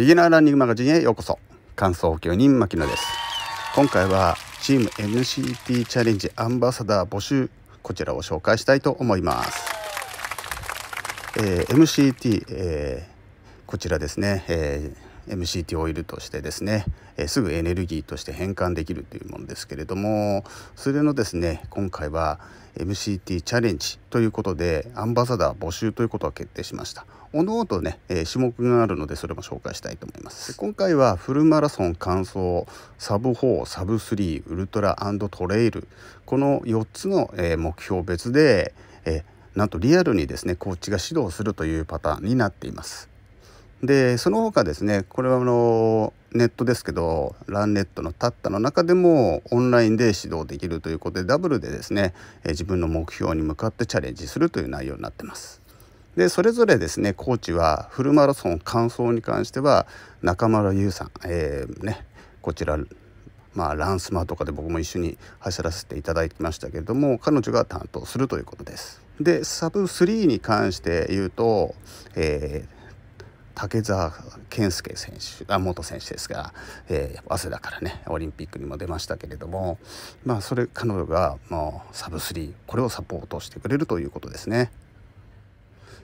ビギナーランニングマガジンへようこそ感想教人牧野です今回はチーム NCT チャレンジアンバサダー募集こちらを紹介したいと思います、えー、MCT、えー、こちらですね、えー MCT オイルとしてですね、すぐエネルギーとして変換できるというものですけれどもそれのですね今回は MCT チャレンジということでアンバサダー募集ということが決定しましたおのおとね、種目があるのでそれも紹介したいと思います今回はフルマラソン完走サブ4サブ3ウルトラトレイルこの4つの、目標別で、なんとリアルにですねコーチが指導するというパターンになっていますでその他ですねこれはあのネットですけどランネットのタッタの中でもオンラインで指導できるということでダブルでですね自分の目標に向かってチャレンジするという内容になってます。でそれぞれですねコーチはフルマラソン完走に関しては中村優さん、えー、ね、こちら、まあ、ランスマとかで僕も一緒に走らせていただきましたけれども彼女が担当するということです。でサブ3に関して言うと、えー竹澤健介選手あ元選手ですが、えー、早稲田からねオリンピックにも出ましたけれども、まあ、それ彼女がもうサブ3これをサポートしてくれるということですね。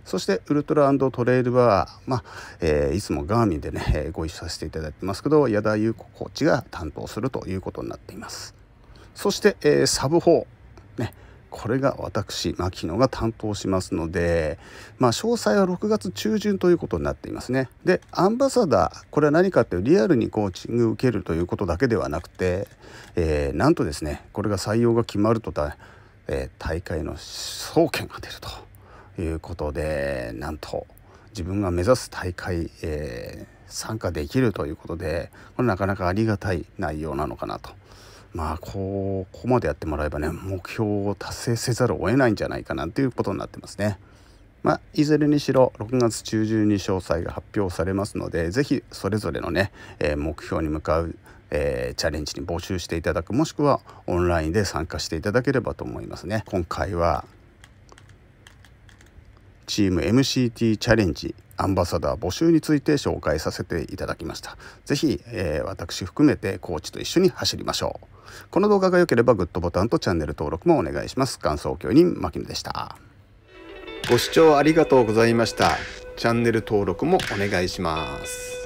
そしてウルトラトレイルは、まあえー、いつもガーミンでねご一緒させていただいてますけど矢田優子コーチが担当するということになっています。そして、えー、サブ4、ね、これが私牧野が担当しますので、まあ、詳細は6月中旬ということになっていますね。でアンバサダーこれは何かっていうリアルにコーチング受けるということだけではなくて、えー、なんとですねこれが採用が決まるとた、えー、大会の総権が出るということでなんと自分が目指す大会、えー、参加できるということでこれなかなかありがたい内容なのかなと。まあこうここまでやってもらえばね目標を達成せざるを得ないんじゃないかなということになってますね。まあ、いずれにしろ6月中旬に詳細が発表されますので是非それぞれのね、えー、目標に向かう、えー、チャレンジに募集していただくもしくはオンラインで参加していただければと思いますね。今回はチーム MCT チャレンジアンバサダー募集について紹介させていただきました。ぜひ、えー、私含めてコーチと一緒に走りましょう。この動画が良ければグッドボタンとチャンネル登録もお願いします。感想教員牧野でした。ご視聴ありがとうございました。チャンネル登録もお願いします。